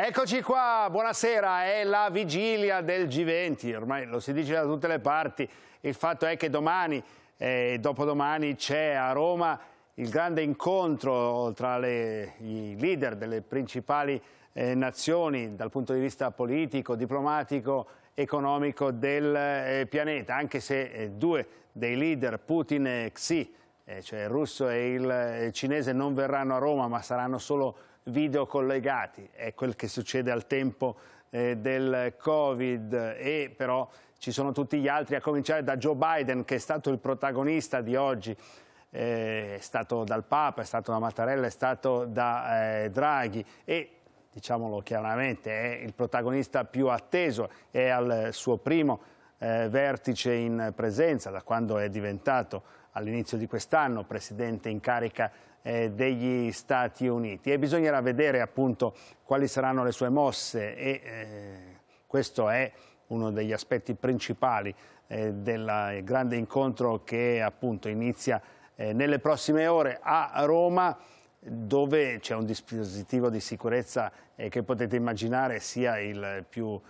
Eccoci qua, buonasera, è la vigilia del G20, ormai lo si dice da tutte le parti, il fatto è che domani e eh, dopodomani c'è a Roma il grande incontro tra le, i leader delle principali eh, nazioni dal punto di vista politico, diplomatico, economico del eh, pianeta, anche se eh, due dei leader, Putin e Xi, eh, cioè il russo e il eh, cinese, non verranno a Roma ma saranno solo video collegati, è quel che succede al tempo eh, del Covid e però ci sono tutti gli altri, a cominciare da Joe Biden che è stato il protagonista di oggi, eh, è stato dal Papa, è stato da Mattarella, è stato da eh, Draghi e diciamolo chiaramente è il protagonista più atteso, è al suo primo eh, vertice in presenza da quando è diventato all'inizio di quest'anno presidente in carica eh, degli Stati Uniti e bisognerà vedere appunto quali saranno le sue mosse e eh, questo è uno degli aspetti principali eh, del grande incontro che appunto inizia eh, nelle prossime ore a Roma dove c'è un dispositivo di sicurezza eh, che potete immaginare sia il più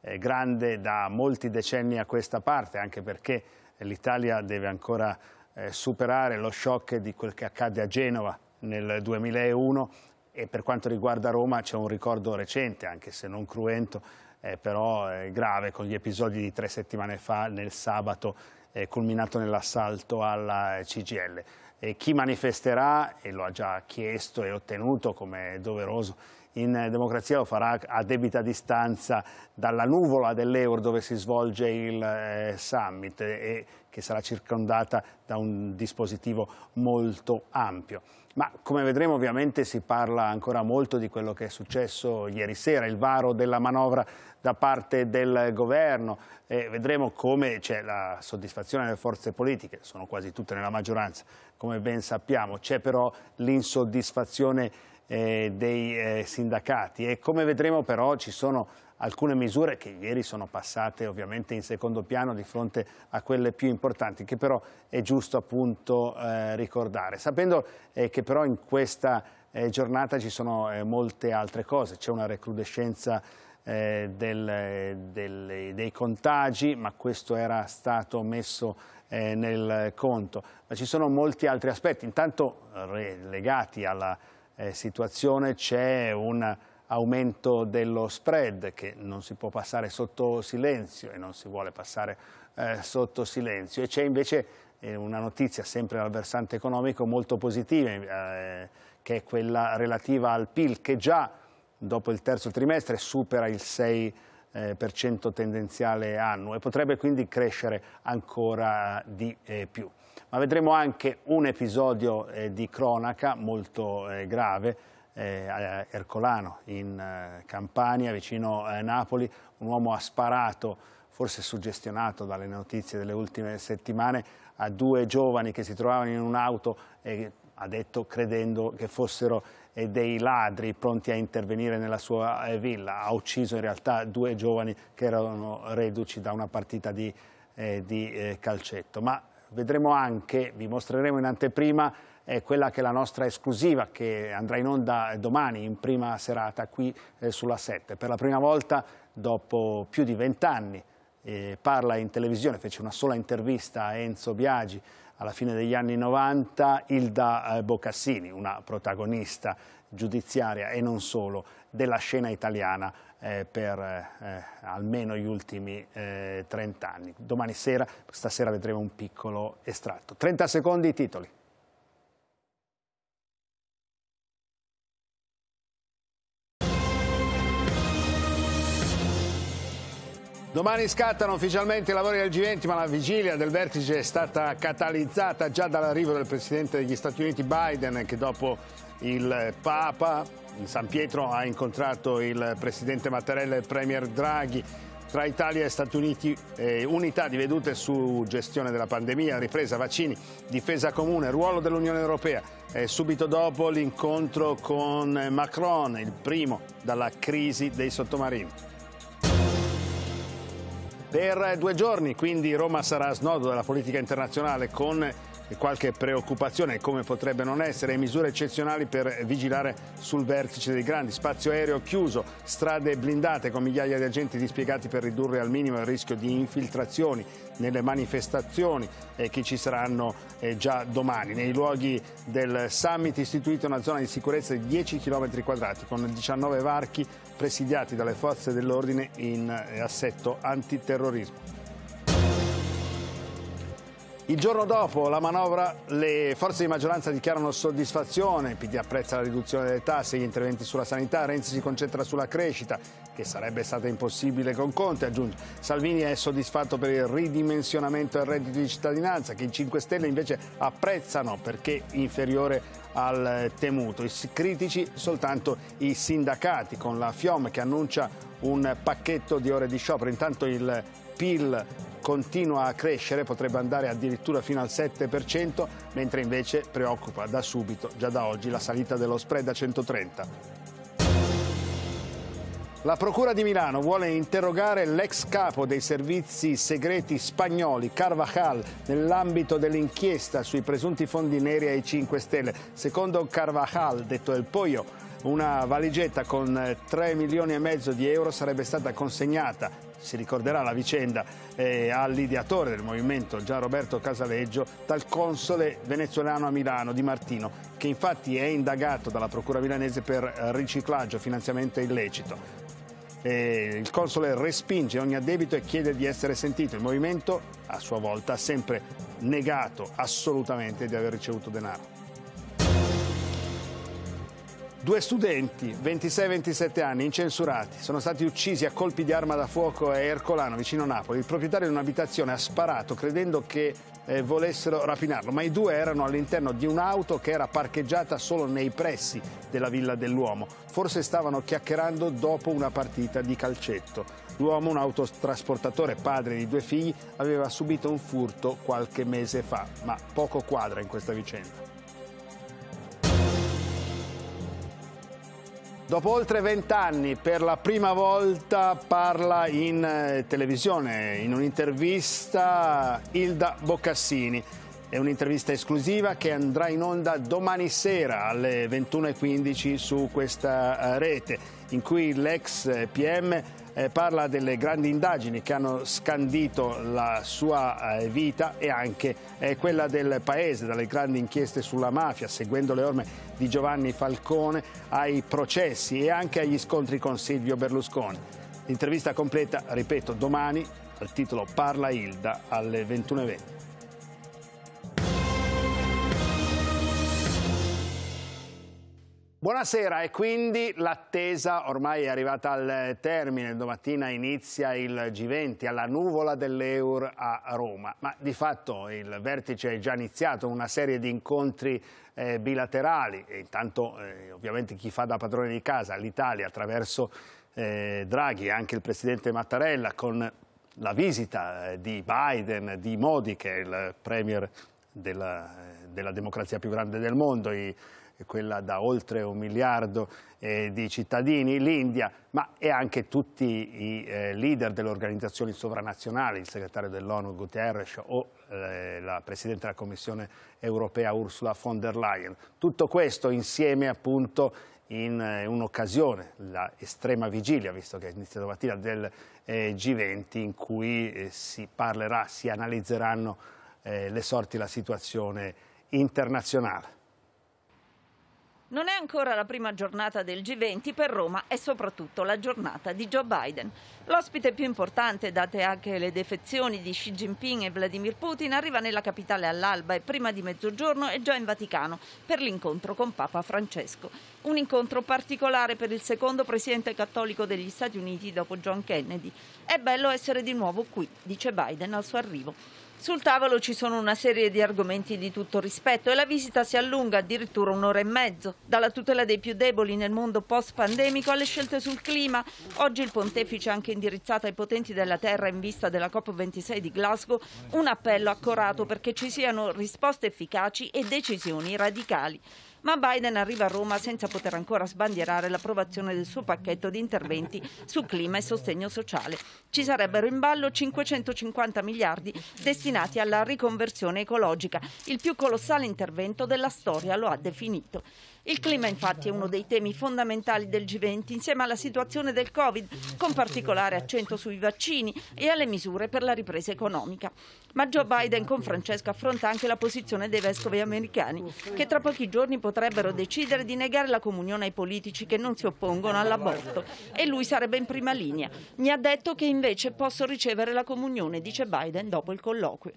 eh, grande da molti decenni a questa parte anche perché l'Italia deve ancora eh, superare lo shock di quel che accadde a Genova nel 2001 e per quanto riguarda Roma c'è un ricordo recente, anche se non cruento, eh, però eh, grave, con gli episodi di tre settimane fa nel sabato eh, culminato nell'assalto alla eh, CGL. E chi manifesterà, e lo ha già chiesto e ottenuto come doveroso, in democrazia lo farà a debita distanza dalla nuvola dell'Euro dove si svolge il eh, summit e che sarà circondata da un dispositivo molto ampio. Ma come vedremo ovviamente si parla ancora molto di quello che è successo ieri sera, il varo della manovra da parte del governo, e vedremo come c'è la soddisfazione delle forze politiche, sono quasi tutte nella maggioranza, come ben sappiamo, c'è però l'insoddisfazione eh, dei eh, sindacati e come vedremo però ci sono alcune misure che ieri sono passate ovviamente in secondo piano di fronte a quelle più importanti che però è giusto appunto eh, ricordare, sapendo eh, che però in questa eh, giornata ci sono eh, molte altre cose, c'è una recrudescenza del, del, dei contagi, ma questo era stato messo nel conto. Ma ci sono molti altri aspetti, intanto legati alla eh, situazione c'è un aumento dello spread che non si può passare sotto silenzio e non si vuole passare eh, sotto silenzio e c'è invece eh, una notizia sempre dal versante economico molto positiva eh, che è quella relativa al PIL che già dopo il terzo trimestre supera il 6% eh, tendenziale annuo e potrebbe quindi crescere ancora di eh, più ma vedremo anche un episodio eh, di cronaca molto eh, grave eh, a Ercolano, in eh, Campania, vicino a eh, Napoli. Un uomo ha sparato, forse suggestionato dalle notizie delle ultime settimane, a due giovani che si trovavano in un'auto e ha detto credendo che fossero eh, dei ladri pronti a intervenire nella sua villa. Ha ucciso in realtà due giovani che erano reduci da una partita di, eh, di calcetto. Ma vedremo anche, vi mostreremo in anteprima eh, quella che è la nostra esclusiva che andrà in onda domani in prima serata qui eh, sulla 7. Per la prima volta dopo più di vent'anni eh, parla in televisione, fece una sola intervista a Enzo Biagi alla fine degli anni 90, Ilda eh, Boccassini, una protagonista giudiziaria e non solo della scena italiana eh, per eh, almeno gli ultimi eh, 30 anni. Domani sera, stasera vedremo un piccolo estratto. 30 secondi i titoli. Domani scattano ufficialmente i lavori del G20, ma la vigilia del vertice è stata catalizzata già dall'arrivo del Presidente degli Stati Uniti Biden, che dopo il Papa, in San Pietro ha incontrato il Presidente Mattarella e il Premier Draghi, tra Italia e Stati Uniti eh, unità di vedute su gestione della pandemia, ripresa, vaccini, difesa comune, ruolo dell'Unione Europea. Eh, subito dopo l'incontro con Macron, il primo dalla crisi dei sottomarini. Per due giorni, quindi, Roma sarà snodo della politica internazionale con qualche preoccupazione, come potrebbe non essere, misure eccezionali per vigilare sul vertice dei grandi, spazio aereo chiuso, strade blindate con migliaia di agenti dispiegati per ridurre al minimo il rischio di infiltrazioni nelle manifestazioni che ci saranno eh, già domani. Nei luoghi del summit istituita una zona di sicurezza di 10 km quadrati con 19 varchi presidiati dalle forze dell'ordine in eh, assetto antiterrorismo. Il giorno dopo la manovra le forze di maggioranza dichiarano soddisfazione, il PD apprezza la riduzione delle tasse, gli interventi sulla sanità, Renzi si concentra sulla crescita, che sarebbe stata impossibile con Conte, aggiunge. Salvini è soddisfatto per il ridimensionamento del reddito di cittadinanza, che i 5 Stelle invece apprezzano perché inferiore al temuto. I critici soltanto i sindacati, con la FIOM che annuncia un pacchetto di ore di sciopero. Intanto il PIL continua a crescere, potrebbe andare addirittura fino al 7%, mentre invece preoccupa da subito, già da oggi, la salita dello spread a 130. La Procura di Milano vuole interrogare l'ex capo dei servizi segreti spagnoli, Carvajal, nell'ambito dell'inchiesta sui presunti fondi neri ai 5 Stelle. Secondo Carvajal, detto El Poio, una valigetta con 3 milioni e mezzo di euro sarebbe stata consegnata si ricorderà la vicenda eh, all'ideatore del movimento Gian Roberto Casaleggio dal console venezuelano a Milano Di Martino che infatti è indagato dalla procura milanese per riciclaggio, finanziamento illecito. E il console respinge ogni addebito e chiede di essere sentito. Il movimento a sua volta ha sempre negato assolutamente di aver ricevuto denaro. Due studenti, 26-27 anni, incensurati, sono stati uccisi a colpi di arma da fuoco a Ercolano, vicino Napoli. Il proprietario di un'abitazione ha sparato credendo che eh, volessero rapinarlo, ma i due erano all'interno di un'auto che era parcheggiata solo nei pressi della villa dell'uomo. Forse stavano chiacchierando dopo una partita di calcetto. L'uomo, un autotrasportatore padre di due figli, aveva subito un furto qualche mese fa, ma poco quadra in questa vicenda. Dopo oltre vent'anni, per la prima volta parla in eh, televisione, in un'intervista Ilda Boccassini. È un'intervista esclusiva che andrà in onda domani sera alle 21.15 su questa eh, rete, in cui l'ex PM eh, parla delle grandi indagini che hanno scandito la sua eh, vita e anche eh, quella del paese, dalle grandi inchieste sulla mafia, seguendo le orme di Giovanni Falcone, ai processi e anche agli scontri con Silvio Berlusconi. L'intervista completa, ripeto, domani al titolo Parla Ilda alle 21.20. Buonasera e quindi l'attesa ormai è arrivata al termine, domattina inizia il G20 alla nuvola dell'Eur a Roma, ma di fatto il vertice è già iniziato, una serie di incontri eh, bilaterali e intanto eh, ovviamente chi fa da padrone di casa, l'Italia attraverso eh, Draghi e anche il presidente Mattarella con la visita eh, di Biden, di Modi che è il premier della, eh, della democrazia più grande del mondo, i, quella da oltre un miliardo eh, di cittadini, l'India, ma e anche tutti i eh, leader delle organizzazioni sovranazionali, il segretario dell'ONU Guterres o eh, la Presidente della Commissione europea Ursula von der Leyen. Tutto questo insieme appunto in eh, un'occasione, la estrema vigilia, visto che è iniziata mattina, del eh, G20 in cui si parlerà, si analizzeranno le sorti, la situazione internazionale. Non è ancora la prima giornata del G20, per Roma è soprattutto la giornata di Joe Biden. L'ospite più importante, date anche le defezioni di Xi Jinping e Vladimir Putin, arriva nella capitale all'alba e prima di mezzogiorno è già in Vaticano per l'incontro con Papa Francesco. Un incontro particolare per il secondo presidente cattolico degli Stati Uniti dopo John Kennedy. È bello essere di nuovo qui, dice Biden al suo arrivo. Sul tavolo ci sono una serie di argomenti di tutto rispetto e la visita si allunga addirittura un'ora e mezzo, dalla tutela dei più deboli nel mondo post-pandemico alle scelte sul clima. Oggi il pontefice ha anche indirizzato ai potenti della terra in vista della COP26 di Glasgow un appello accorato perché ci siano risposte efficaci e decisioni radicali ma Biden arriva a Roma senza poter ancora sbandierare l'approvazione del suo pacchetto di interventi su clima e sostegno sociale. Ci sarebbero in ballo 550 miliardi destinati alla riconversione ecologica, il più colossale intervento della storia lo ha definito. Il clima infatti è uno dei temi fondamentali del G20 insieme alla situazione del Covid, con particolare accento sui vaccini e alle misure per la ripresa economica. Ma Joe Biden con Francesco affronta anche la posizione dei vescovi americani, che tra pochi giorni potrebbero decidere di negare la comunione ai politici che non si oppongono all'aborto. E lui sarebbe in prima linea. Mi ha detto che invece posso ricevere la comunione, dice Biden dopo il colloquio.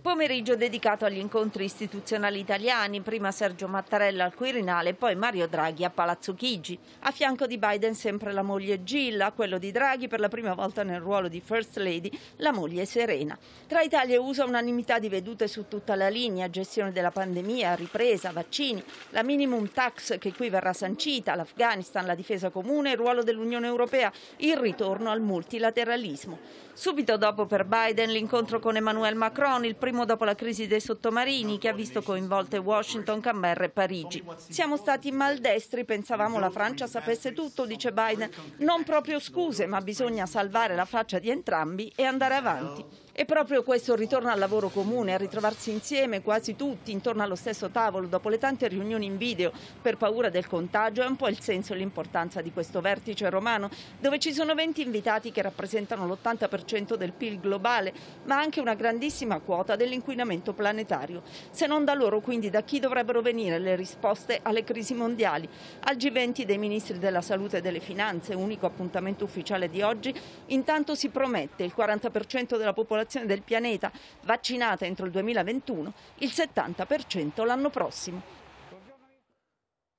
Pomeriggio dedicato agli incontri istituzionali italiani, prima Sergio Mattarella al Quirinale, poi Mario Draghi a Palazzo Chigi. A fianco di Biden sempre la moglie Gilla, quello di Draghi per la prima volta nel ruolo di First Lady, la moglie Serena. Tra Italia e usa unanimità di vedute su tutta la linea, gestione della pandemia, ripresa, vaccini, la minimum tax che qui verrà sancita, l'Afghanistan, la difesa comune, il ruolo dell'Unione Europea, il ritorno al multilateralismo. Subito dopo per Biden l'incontro con Emmanuel Macron, il primo dopo la crisi dei sottomarini che ha visto coinvolte Washington, Canberra e Parigi. Siamo stati maldestri, pensavamo la Francia sapesse tutto, dice Biden. Non proprio scuse, ma bisogna salvare la faccia di entrambi e andare avanti. E proprio questo ritorno al lavoro comune, a ritrovarsi insieme quasi tutti intorno allo stesso tavolo dopo le tante riunioni in video per paura del contagio è un po' il senso e l'importanza di questo vertice romano dove ci sono 20 invitati che rappresentano l'80% del PIL globale ma anche una grandissima quota dell'inquinamento planetario. Se non da loro quindi da chi dovrebbero venire le risposte alle crisi mondiali? Al G20 dei ministri della salute e delle finanze, unico appuntamento ufficiale di oggi, intanto si promette il 40% della popolazione popolazione del pianeta vaccinata entro il 2021, il 70% l'anno prossimo.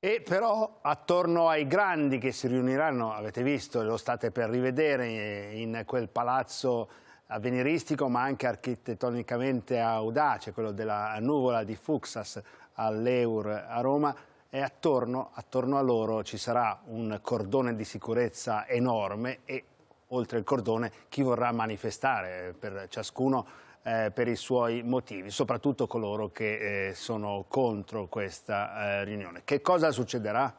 E però attorno ai grandi che si riuniranno, avete visto, lo state per rivedere eh, in quel palazzo avveniristico ma anche architettonicamente audace, quello della nuvola di Fuxas all'Eur a Roma, e attorno, attorno a loro ci sarà un cordone di sicurezza enorme e oltre il cordone chi vorrà manifestare per ciascuno eh, per i suoi motivi, soprattutto coloro che eh, sono contro questa eh, riunione. Che cosa succederà?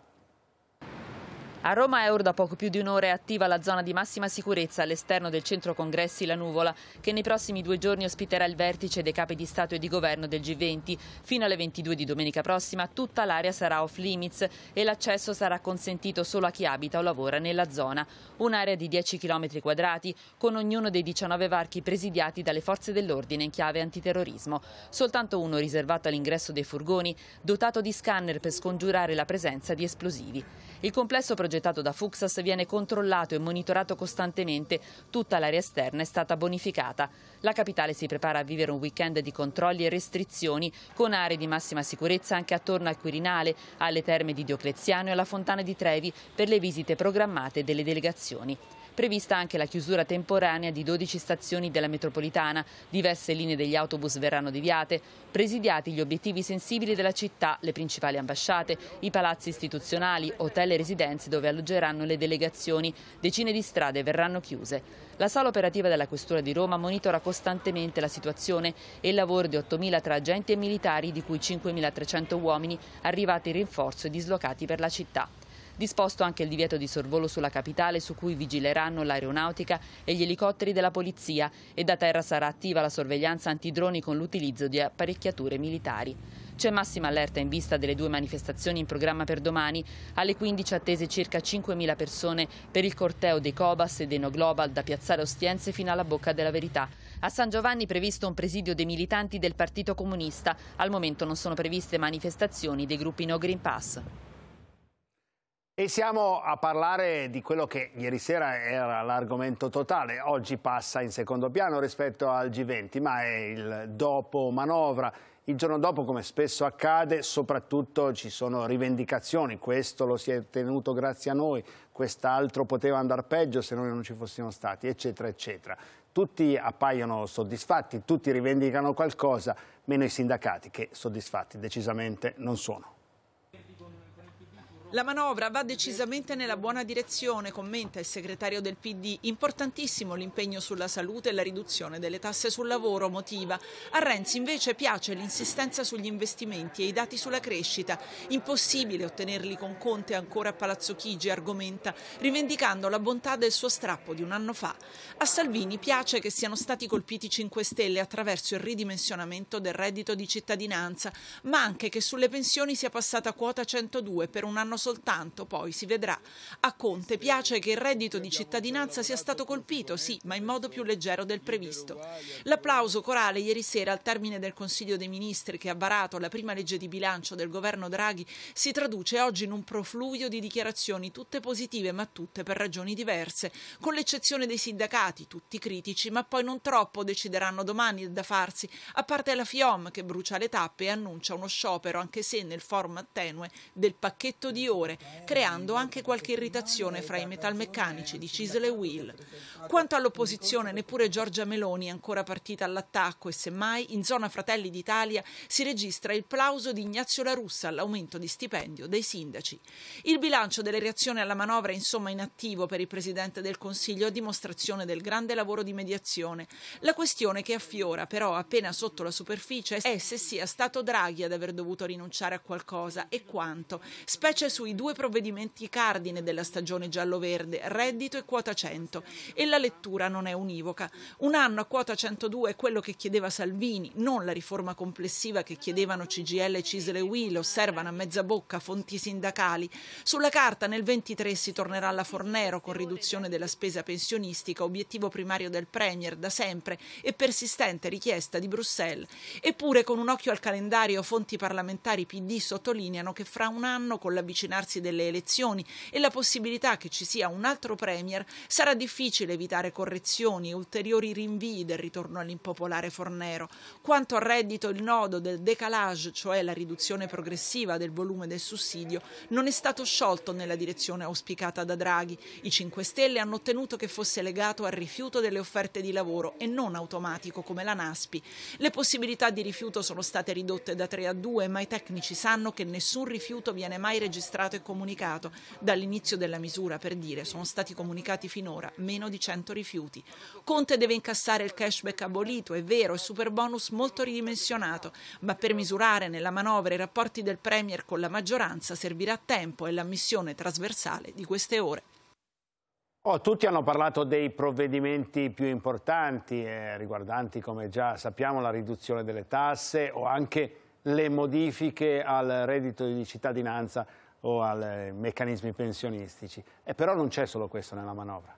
A Roma Euro da poco più di un'ora è attiva la zona di massima sicurezza all'esterno del centro congressi La Nuvola, che nei prossimi due giorni ospiterà il vertice dei capi di Stato e di Governo del G20. Fino alle 22 di domenica prossima tutta l'area sarà off limits e l'accesso sarà consentito solo a chi abita o lavora nella zona. Un'area di 10 km quadrati, con ognuno dei 19 varchi presidiati dalle forze dell'ordine in chiave antiterrorismo. Soltanto uno riservato all'ingresso dei furgoni, dotato di scanner per scongiurare la presenza di esplosivi. Il complesso progetto progettato da Fuxas viene controllato e monitorato costantemente, tutta l'area esterna è stata bonificata. La capitale si prepara a vivere un weekend di controlli e restrizioni con aree di massima sicurezza anche attorno al Quirinale, alle terme di Diocleziano e alla fontana di Trevi per le visite programmate delle delegazioni prevista anche la chiusura temporanea di 12 stazioni della metropolitana, diverse linee degli autobus verranno deviate, presidiati gli obiettivi sensibili della città, le principali ambasciate, i palazzi istituzionali, hotel e residenze dove alloggeranno le delegazioni, decine di strade verranno chiuse. La sala operativa della Questura di Roma monitora costantemente la situazione e il lavoro di 8.000 tra agenti e militari, di cui 5.300 uomini, arrivati in rinforzo e dislocati per la città. Disposto anche il divieto di sorvolo sulla capitale su cui vigileranno l'aeronautica e gli elicotteri della polizia e da terra sarà attiva la sorveglianza antidroni con l'utilizzo di apparecchiature militari. C'è massima allerta in vista delle due manifestazioni in programma per domani. Alle 15 attese circa 5.000 persone per il corteo dei Cobas e dei No Global da piazzare Ostiense fino alla Bocca della Verità. A San Giovanni è previsto un presidio dei militanti del Partito Comunista. Al momento non sono previste manifestazioni dei gruppi No Green Pass. E siamo a parlare di quello che ieri sera era l'argomento totale, oggi passa in secondo piano rispetto al G20, ma è il dopo manovra. Il giorno dopo, come spesso accade, soprattutto ci sono rivendicazioni, questo lo si è tenuto grazie a noi, quest'altro poteva andare peggio se noi non ci fossimo stati, eccetera, eccetera. Tutti appaiono soddisfatti, tutti rivendicano qualcosa, meno i sindacati, che soddisfatti decisamente non sono. La manovra va decisamente nella buona direzione, commenta il segretario del PD. Importantissimo l'impegno sulla salute e la riduzione delle tasse sul lavoro, motiva. A Renzi invece piace l'insistenza sugli investimenti e i dati sulla crescita. Impossibile ottenerli con Conte ancora a Palazzo Chigi, argomenta, rivendicando la bontà del suo strappo di un anno fa. A Salvini piace che siano stati colpiti 5 Stelle attraverso il ridimensionamento del reddito di cittadinanza, ma anche che sulle pensioni sia passata quota 102 per un anno soltanto, poi si vedrà. A Conte piace che il reddito di cittadinanza sia stato colpito, sì, ma in modo più leggero del previsto. L'applauso corale ieri sera al termine del Consiglio dei Ministri che ha varato la prima legge di bilancio del governo Draghi si traduce oggi in un profluvio di dichiarazioni tutte positive ma tutte per ragioni diverse, con l'eccezione dei sindacati, tutti critici, ma poi non troppo decideranno domani il da farsi, a parte la FIOM che brucia le tappe e annuncia uno sciopero, anche se nel forum tenue, del pacchetto di migliore, creando anche qualche irritazione fra i metalmeccanici di Cisle Will. Quanto all'opposizione, neppure Giorgia Meloni è ancora partita all'attacco e semmai in zona Fratelli d'Italia si registra il plauso di Ignazio La Russa all'aumento di stipendio dei sindaci. Il bilancio delle reazioni alla manovra è insomma inattivo per il Presidente del Consiglio a dimostrazione del grande lavoro di mediazione. La questione che affiora però appena sotto la superficie è se sia stato Draghi ad aver dovuto rinunciare a qualcosa e quanto, specie su sui due provvedimenti cardine della stagione giallo-verde, reddito e quota 100, e la lettura non è univoca. Un anno a quota 102 è quello che chiedeva Salvini, non la riforma complessiva che chiedevano CGL, Cisle e Will, osservano a mezza bocca fonti sindacali. Sulla carta nel 23 si tornerà alla Fornero con riduzione della spesa pensionistica, obiettivo primario del Premier da sempre e persistente richiesta di Bruxelles. Eppure con un occhio al calendario fonti parlamentari PD sottolineano che fra un anno con l'avvicinamento avvicinarsi delle elezioni e la possibilità che ci sia un altro Premier, sarà difficile evitare correzioni, e ulteriori rinvii del ritorno all'impopolare Fornero. Quanto al reddito, il nodo del decalage, cioè la riduzione progressiva del volume del sussidio, non è stato sciolto nella direzione auspicata da Draghi. I 5 Stelle hanno ottenuto che fosse legato al rifiuto delle offerte di lavoro e non automatico come la NASPI. Le possibilità di rifiuto sono state ridotte da 3 a 2, ma i tecnici sanno che nessun rifiuto viene mai registrato registrato e comunicato dall'inizio della misura, per dire, sono stati comunicati finora meno di 100 rifiuti. Conte deve incassare il cashback abolito, è vero, il super bonus molto ridimensionato, ma per misurare nella manovra i rapporti del Premier con la maggioranza servirà tempo e l'ammissione trasversale di queste ore. Oh, tutti hanno parlato dei provvedimenti più importanti, eh, riguardanti, come già sappiamo, la riduzione delle tasse o anche le modifiche al reddito di cittadinanza o ai meccanismi pensionistici. E però non c'è solo questo nella manovra.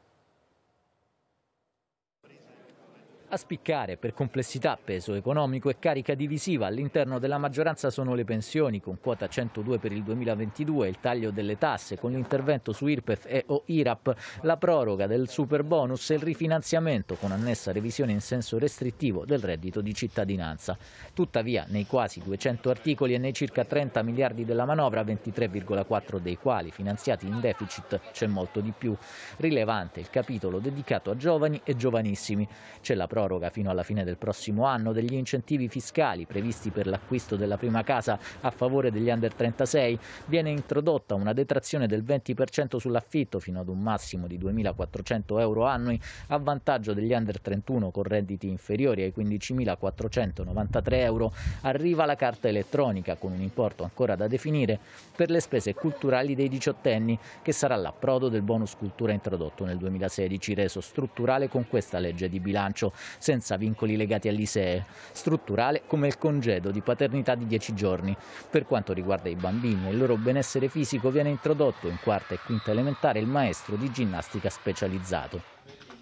A spiccare per complessità, peso economico e carica divisiva all'interno della maggioranza sono le pensioni, con quota 102 per il 2022, il taglio delle tasse con l'intervento su IRPEF e o IRAP, la proroga del super bonus e il rifinanziamento con annessa revisione in senso restrittivo del reddito di cittadinanza. Tuttavia, nei quasi 200 articoli e nei circa 30 miliardi della manovra, 23,4 dei quali finanziati in deficit, c'è molto di più. Rilevante il capitolo dedicato a giovani e giovanissimi. C'è la proroga proroga fino alla fine del prossimo anno degli incentivi fiscali previsti per l'acquisto della prima casa a favore degli under 36, viene introdotta una detrazione del 20% sull'affitto fino ad un massimo di 2.400 euro annui a vantaggio degli under 31 con redditi inferiori ai 15.493 euro. Arriva la carta elettronica con un importo ancora da definire per le spese culturali dei diciottenni che sarà l'approdo del bonus cultura introdotto nel 2016 reso strutturale con questa legge di bilancio senza vincoli legati all'ISEE, strutturale come il congedo di paternità di 10 giorni. Per quanto riguarda i bambini e il loro benessere fisico viene introdotto in quarta e quinta elementare il maestro di ginnastica specializzato.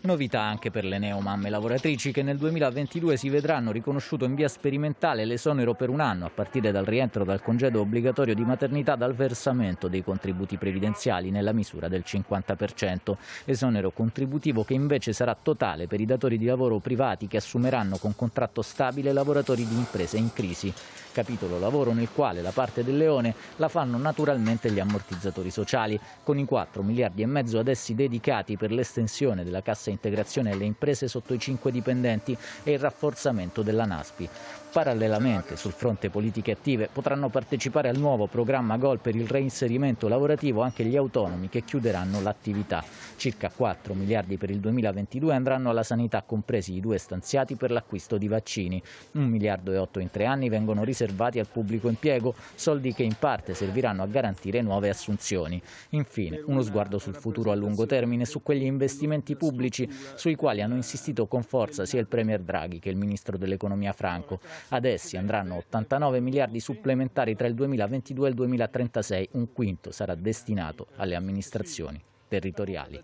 Novità anche per le neomamme lavoratrici che nel 2022 si vedranno riconosciuto in via sperimentale l'esonero per un anno a partire dal rientro dal congedo obbligatorio di maternità dal versamento dei contributi previdenziali nella misura del 50%, esonero contributivo che invece sarà totale per i datori di lavoro privati che assumeranno con contratto stabile lavoratori di imprese in crisi, capitolo lavoro nel quale la parte del leone la fanno naturalmente gli ammortizzatori sociali, con i 4 miliardi e mezzo ad essi dedicati per l'estensione della cassa integrazione alle imprese sotto i 5 dipendenti e il rafforzamento della NASPI. Parallelamente, sul fronte politiche attive, potranno partecipare al nuovo programma GOL per il reinserimento lavorativo anche gli autonomi che chiuderanno l'attività. Circa 4 miliardi per il 2022 andranno alla sanità, compresi i due stanziati per l'acquisto di vaccini. 1 miliardo e 8 in tre anni vengono riservati al pubblico impiego, soldi che in parte serviranno a garantire nuove assunzioni. Infine, uno sguardo sul futuro a lungo termine, su quegli investimenti pubblici sui quali hanno insistito con forza sia il Premier Draghi che il Ministro dell'Economia Franco. Ad essi andranno 89 miliardi supplementari tra il 2022 e il 2036, un quinto sarà destinato alle amministrazioni territoriali.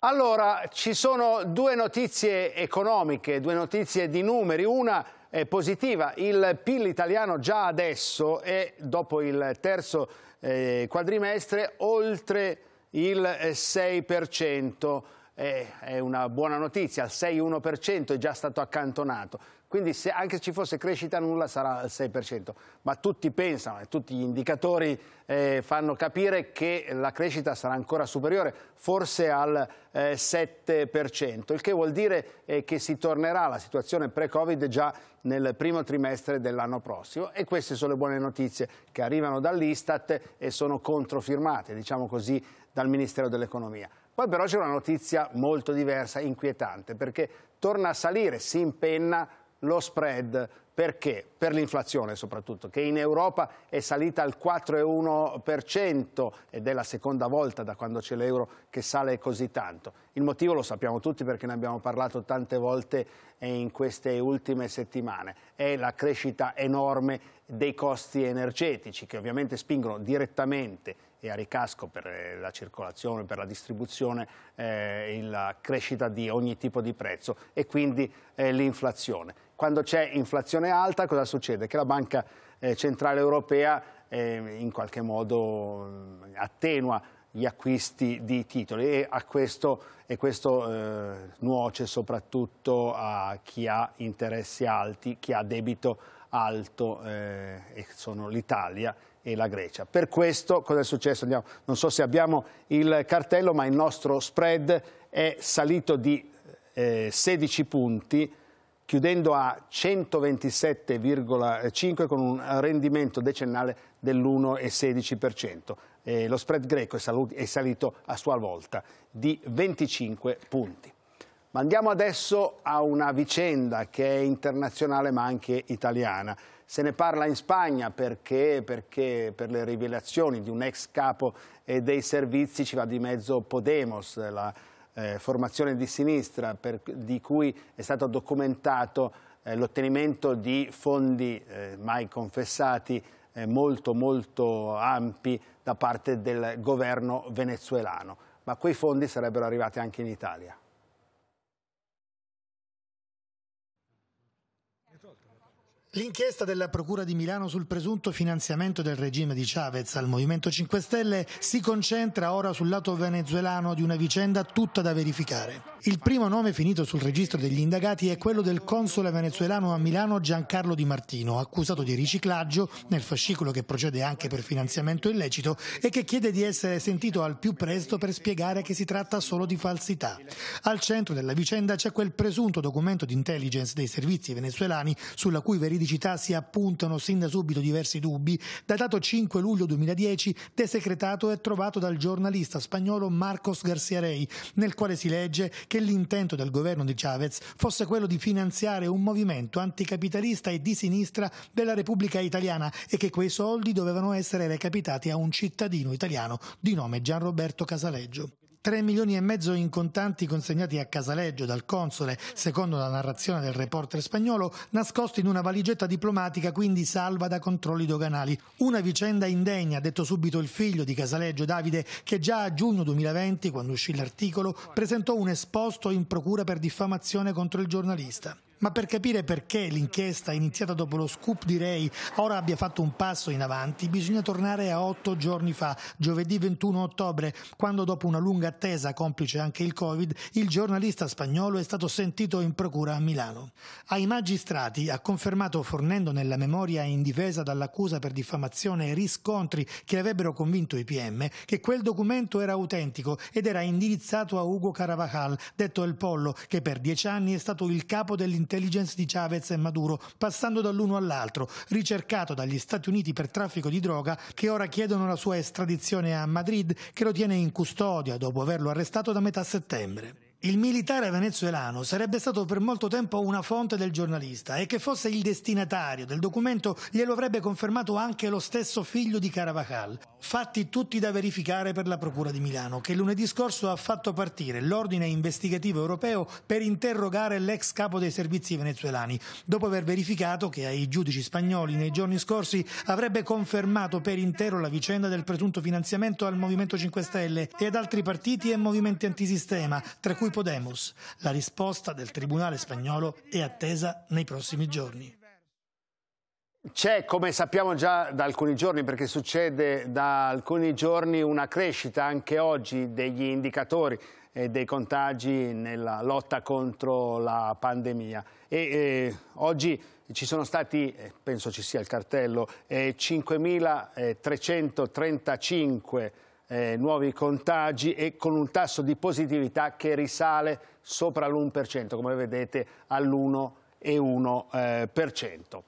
Allora, ci sono due notizie economiche, due notizie di numeri. Una è positiva, il PIL italiano già adesso è, dopo il terzo eh, quadrimestre, oltre il 6%. Eh, è una buona notizia, il 6,1% è già stato accantonato. Quindi se, anche se ci fosse crescita nulla sarà al 6%, ma tutti pensano e tutti gli indicatori eh, fanno capire che la crescita sarà ancora superiore, forse al eh, 7%, il che vuol dire eh, che si tornerà alla situazione pre-Covid già nel primo trimestre dell'anno prossimo e queste sono le buone notizie che arrivano dall'Istat e sono controfirmate, diciamo così, dal Ministero dell'Economia. Poi però c'è una notizia molto diversa, inquietante, perché torna a salire, si impenna lo spread. Perché? Per l'inflazione soprattutto, che in Europa è salita al 4,1% ed è la seconda volta da quando c'è l'euro che sale così tanto. Il motivo lo sappiamo tutti perché ne abbiamo parlato tante volte in queste ultime settimane. È la crescita enorme dei costi energetici che ovviamente spingono direttamente e a ricasco per eh, la circolazione, per la distribuzione, eh, la crescita di ogni tipo di prezzo e quindi eh, l'inflazione. Quando c'è inflazione alta cosa succede? Che la Banca eh, Centrale Europea eh, in qualche modo mm, attenua gli acquisti di titoli e, a questo, e questo eh, nuoce soprattutto a chi ha interessi alti, chi ha debito alto, eh, e sono l'Italia e la Grecia. Per questo cosa è successo? Andiamo, non so se abbiamo il cartello, ma il nostro spread è salito di eh, 16 punti chiudendo a 127,5 con un rendimento decennale dell'1,16%. Eh, lo spread greco è salito a sua volta di 25 punti. Ma andiamo adesso a una vicenda che è internazionale ma anche italiana. Se ne parla in Spagna perché, perché per le rivelazioni di un ex capo eh, dei servizi ci va di mezzo Podemos, la eh, formazione di sinistra per, di cui è stato documentato eh, l'ottenimento di fondi eh, mai confessati eh, molto molto ampi da parte del governo venezuelano, ma quei fondi sarebbero arrivati anche in Italia. L'inchiesta della Procura di Milano sul presunto finanziamento del regime di Chavez al Movimento 5 Stelle si concentra ora sul lato venezuelano di una vicenda tutta da verificare. Il primo nome finito sul registro degli indagati è quello del console venezuelano a Milano Giancarlo Di Martino, accusato di riciclaggio nel fascicolo che procede anche per finanziamento illecito e che chiede di essere sentito al più presto per spiegare che si tratta solo di falsità. Al centro della vicenda c'è quel presunto documento di intelligence dei servizi venezuelani sulla cui veridicità veridicità si appuntano sin da subito diversi dubbi, datato 5 luglio 2010, desecretato e trovato dal giornalista spagnolo Marcos Garcia Rey, nel quale si legge che l'intento del governo di Chavez fosse quello di finanziare un movimento anticapitalista e di sinistra della Repubblica Italiana e che quei soldi dovevano essere recapitati a un cittadino italiano di nome Gianroberto Casaleggio. 3 milioni e mezzo in contanti consegnati a Casaleggio dal console, secondo la narrazione del reporter spagnolo, nascosti in una valigetta diplomatica quindi salva da controlli doganali. Una vicenda indegna, ha detto subito il figlio di Casaleggio, Davide, che già a giugno 2020, quando uscì l'articolo, presentò un esposto in procura per diffamazione contro il giornalista. Ma per capire perché l'inchiesta iniziata dopo lo scoop di Ray ora abbia fatto un passo in avanti, bisogna tornare a otto giorni fa, giovedì 21 ottobre, quando dopo una lunga attesa, complice anche il Covid, il giornalista spagnolo è stato sentito in procura a Milano. Ai magistrati ha confermato, fornendo nella memoria in difesa dall'accusa per diffamazione riscontri che avrebbero convinto i PM, che quel documento era autentico ed era indirizzato a Ugo Caravajal, detto El Pollo, che per dieci anni è stato il capo dell'interno intelligence di Chavez e Maduro, passando dall'uno all'altro, ricercato dagli Stati Uniti per traffico di droga, che ora chiedono la sua estradizione a Madrid, che lo tiene in custodia dopo averlo arrestato da metà settembre. Il militare venezuelano sarebbe stato per molto tempo una fonte del giornalista e che fosse il destinatario del documento glielo avrebbe confermato anche lo stesso figlio di Caravacal. Fatti tutti da verificare per la Procura di Milano, che lunedì scorso ha fatto partire l'ordine investigativo europeo per interrogare l'ex capo dei servizi venezuelani, dopo aver verificato che ai giudici spagnoli nei giorni scorsi avrebbe confermato per intero la vicenda del presunto finanziamento al Movimento 5 Stelle e ad altri partiti e movimenti antisistema, tra cui cui Podemos. La risposta del Tribunale spagnolo è attesa nei prossimi giorni. C'è, come sappiamo già da alcuni giorni, perché succede da alcuni giorni, una crescita anche oggi degli indicatori e eh, dei contagi nella lotta contro la pandemia. E, eh, oggi ci sono stati, eh, penso ci sia il cartello, eh, 5.335 eh, nuovi contagi e con un tasso di positività che risale sopra l'1%, come vedete all'1,1%. Eh,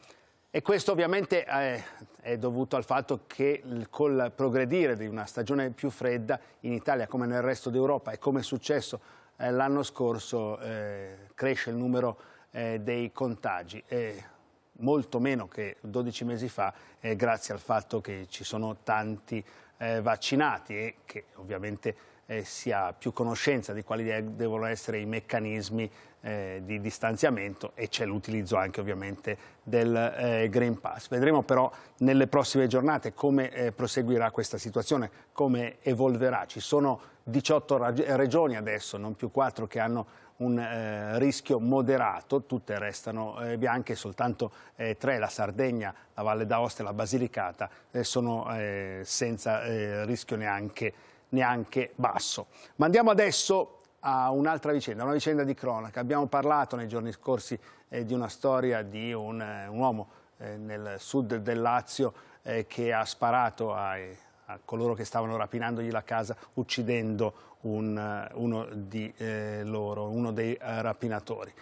e questo ovviamente eh, è dovuto al fatto che col progredire di una stagione più fredda in Italia come nel resto d'Europa e come è successo eh, l'anno scorso cresce il numero dei contagi molto meno che 12 mesi fa grazie al fatto che ci sono tanti eh, vaccinati e che ovviamente eh, si ha più conoscenza di quali devono essere i meccanismi eh, di distanziamento e c'è l'utilizzo anche ovviamente del eh, Green Pass. Vedremo però nelle prossime giornate come eh, proseguirà questa situazione, come evolverà. Ci sono 18 regioni adesso, non più 4, che hanno un eh, rischio moderato, tutte restano eh, bianche, soltanto eh, tre, la Sardegna, la Valle d'Aosta e la Basilicata, eh, sono eh, senza eh, rischio neanche, neanche basso. Ma andiamo adesso a un'altra vicenda, una vicenda di cronaca. Abbiamo parlato nei giorni scorsi eh, di una storia di un, un uomo eh, nel sud del Lazio eh, che ha sparato a, a coloro che stavano rapinandogli la casa uccidendo un, uno di eh, loro, uno dei eh, rapinatori.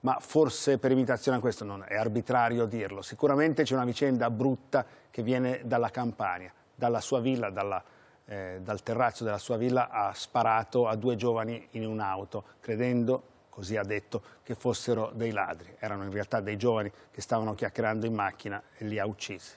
Ma forse per imitazione a questo non è arbitrario dirlo. Sicuramente c'è una vicenda brutta che viene dalla Campania, dalla sua villa, dalla, eh, dal terrazzo della sua villa ha sparato a due giovani in un'auto, credendo, così ha detto, che fossero dei ladri. Erano in realtà dei giovani che stavano chiacchierando in macchina e li ha uccisi.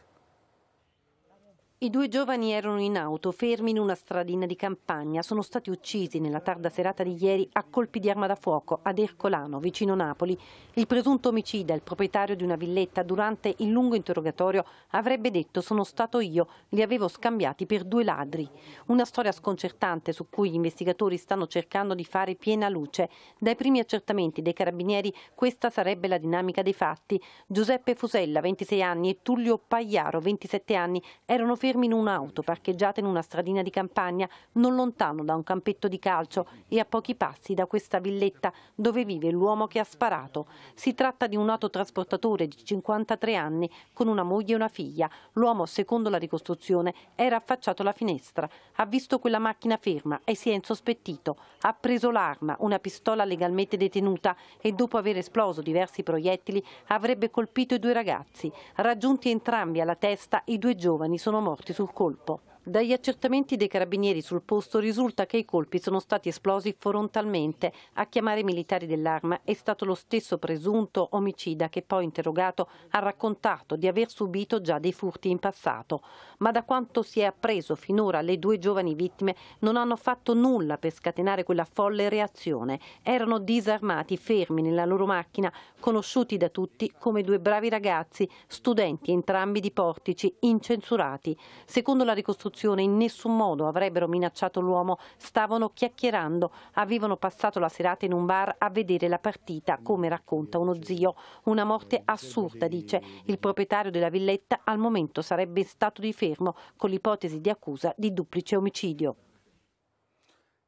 I due giovani erano in auto, fermi in una stradina di campagna. Sono stati uccisi nella tarda serata di ieri a colpi di arma da fuoco ad Ercolano, vicino Napoli. Il presunto omicida, il proprietario di una villetta, durante il lungo interrogatorio avrebbe detto sono stato io, li avevo scambiati per due ladri. Una storia sconcertante su cui gli investigatori stanno cercando di fare piena luce. Dai primi accertamenti dei carabinieri questa sarebbe la dinamica dei fatti. Giuseppe Fusella, 26 anni, e Tullio Pagliaro, 27 anni, erano fermi fermi in un'auto parcheggiata in una stradina di campagna non lontano da un campetto di calcio e a pochi passi da questa villetta dove vive l'uomo che ha sparato. Si tratta di un autotrasportatore di 53 anni con una moglie e una figlia. L'uomo, secondo la ricostruzione, era affacciato alla finestra, ha visto quella macchina ferma e si è insospettito. Ha preso l'arma, una pistola legalmente detenuta e dopo aver esploso diversi proiettili avrebbe colpito i due ragazzi. Raggiunti entrambi alla testa, i due giovani sono morti morti sul colpo. Dagli accertamenti dei carabinieri sul posto risulta che i colpi sono stati esplosi frontalmente. A chiamare i militari dell'arma è stato lo stesso presunto omicida che poi interrogato ha raccontato di aver subito già dei furti in passato. Ma da quanto si è appreso finora le due giovani vittime non hanno fatto nulla per scatenare quella folle reazione. Erano disarmati, fermi nella loro macchina, conosciuti da tutti come due bravi ragazzi, studenti entrambi di portici, incensurati. Secondo la ricostruzione esecuzione in nessun modo avrebbero minacciato l'uomo, stavano chiacchierando, avevano passato la serata in un bar a vedere la partita, come racconta uno zio. Una morte assurda, dice. Il proprietario della villetta al momento sarebbe stato di fermo con l'ipotesi di accusa di duplice omicidio.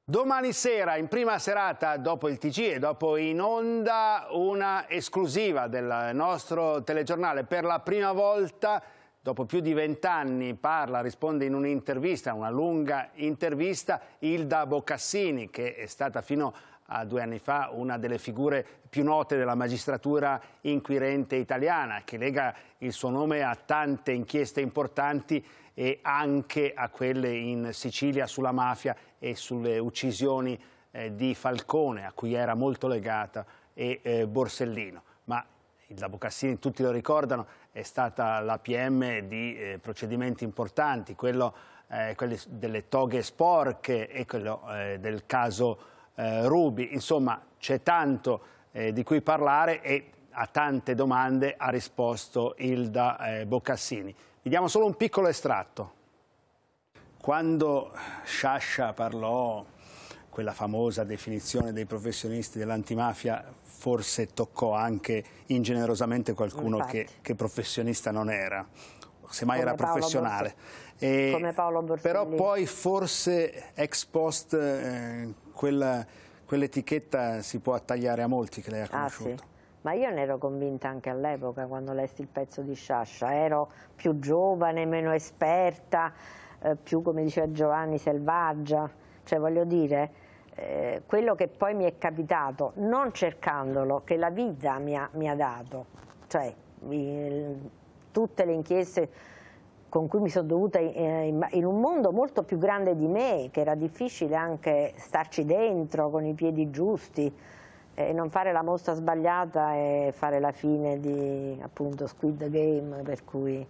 Domani sera, in prima serata, dopo il TG e dopo in onda, una esclusiva del nostro telegiornale. Per la prima volta dopo più di vent'anni parla, risponde in un'intervista, una lunga intervista, Ilda Boccassini, che è stata fino a due anni fa una delle figure più note della magistratura inquirente italiana, che lega il suo nome a tante inchieste importanti e anche a quelle in Sicilia sulla mafia e sulle uccisioni eh, di Falcone, a cui era molto legata, e eh, Borsellino. Ma Ilda Boccassini, tutti lo ricordano, è stata la PM di eh, procedimenti importanti, quello eh, delle toghe sporche e quello eh, del caso eh, Rubi. Insomma, c'è tanto eh, di cui parlare e a tante domande ha risposto Ilda Boccassini. Vi diamo solo un piccolo estratto. Quando Sciascia parlò quella famosa definizione dei professionisti dell'antimafia forse toccò anche ingenerosamente qualcuno che, che, professionista non era, semmai Come era Paolo professionale. E, Come Paolo Borsellino. Però poi forse ex post eh, quell'etichetta si può attagliare a molti che lei ha conosciuto. Ah, sì. Ma io ne ero convinta anche all'epoca quando lessi il pezzo di Sciascia, ero più giovane, meno esperta, eh, più come diceva Giovanni selvaggia, cioè voglio dire eh, quello che poi mi è capitato, non cercandolo, che la vita mi ha, mi ha dato, cioè il, tutte le inchieste con cui mi sono dovuta eh, in, in un mondo molto più grande di me, che era difficile anche starci dentro con i piedi giusti, eh, e non fare la mossa sbagliata e fare la fine di appunto Squid Game per cui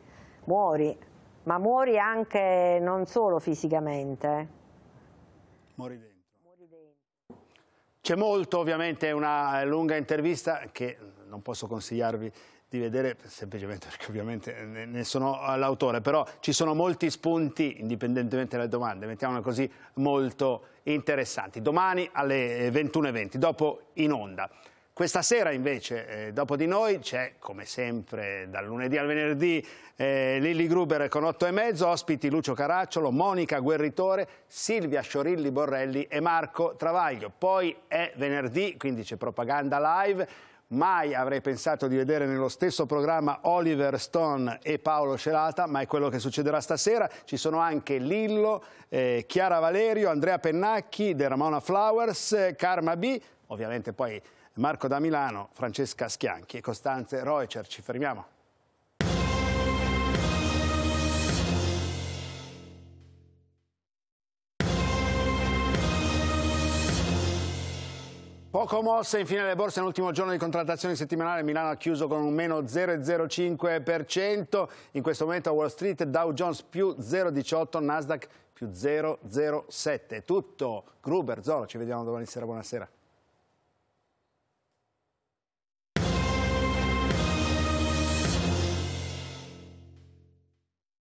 muori, ma muori anche non solo fisicamente. Muori c'è molto, ovviamente, è una lunga intervista che non posso consigliarvi di vedere semplicemente perché ovviamente ne sono l'autore, però ci sono molti spunti, indipendentemente dalle domande, mettiamola così, molto interessanti. Domani alle 21.20, dopo in onda. Questa sera invece, eh, dopo di noi, c'è come sempre dal lunedì al venerdì eh, Lilli Gruber con 8 e mezzo, ospiti Lucio Caracciolo, Monica Guerritore, Silvia Sciorilli Borrelli e Marco Travaglio. Poi è venerdì, quindi c'è propaganda live. Mai avrei pensato di vedere nello stesso programma Oliver Stone e Paolo Celata, ma è quello che succederà stasera. Ci sono anche Lillo, eh, Chiara Valerio, Andrea Pennacchi, De Ramona Flowers, Karma B. Ovviamente poi Marco da Milano, Francesca Schianchi e Costanze Reuter. Ci fermiamo. Poco mosse infine le borse nell'ultimo giorno di contrattazione settimanale. Milano ha chiuso con un meno 0,05%. In questo momento a Wall Street Dow Jones più 0,18, Nasdaq più 0,07. Tutto. Gruber, Zoro, ci vediamo domani sera. Buonasera.